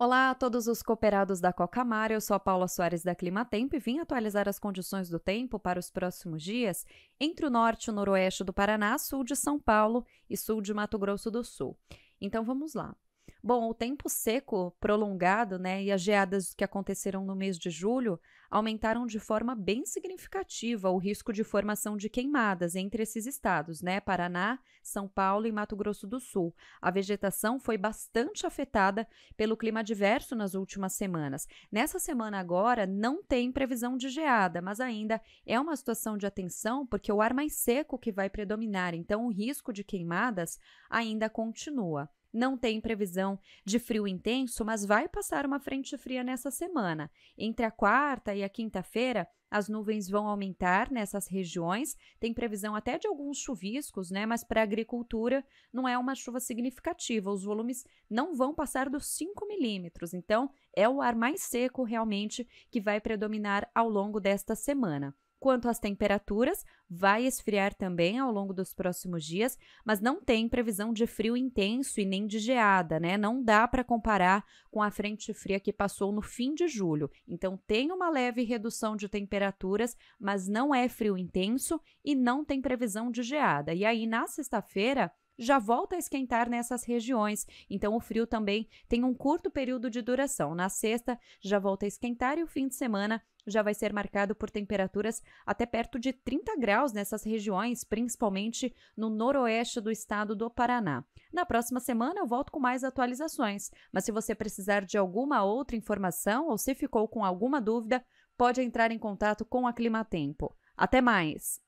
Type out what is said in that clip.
Olá a todos os cooperados da Cocamar, eu sou a Paula Soares da Climatempo e vim atualizar as condições do tempo para os próximos dias entre o norte e o noroeste do Paraná, sul de São Paulo e sul de Mato Grosso do Sul. Então vamos lá. Bom, o tempo seco prolongado né, e as geadas que aconteceram no mês de julho aumentaram de forma bem significativa o risco de formação de queimadas entre esses estados, né? Paraná, São Paulo e Mato Grosso do Sul. A vegetação foi bastante afetada pelo clima adverso nas últimas semanas. Nessa semana agora não tem previsão de geada, mas ainda é uma situação de atenção porque o ar mais seco que vai predominar, então o risco de queimadas ainda continua. Não tem previsão de frio intenso, mas vai passar uma frente fria nessa semana. Entre a quarta e a quinta-feira, as nuvens vão aumentar nessas regiões. Tem previsão até de alguns chuviscos, né? Mas para a agricultura não é uma chuva significativa. Os volumes não vão passar dos 5 milímetros. Então, é o ar mais seco realmente que vai predominar ao longo desta semana. Quanto às temperaturas, vai esfriar também ao longo dos próximos dias, mas não tem previsão de frio intenso e nem de geada, né? Não dá para comparar com a frente fria que passou no fim de julho. Então tem uma leve redução de temperaturas, mas não é frio intenso e não tem previsão de geada. E aí na sexta-feira, já volta a esquentar nessas regiões. Então, o frio também tem um curto período de duração. Na sexta, já volta a esquentar e o fim de semana já vai ser marcado por temperaturas até perto de 30 graus nessas regiões, principalmente no noroeste do estado do Paraná. Na próxima semana eu volto com mais atualizações, mas se você precisar de alguma outra informação ou se ficou com alguma dúvida, pode entrar em contato com a Climatempo. Até mais!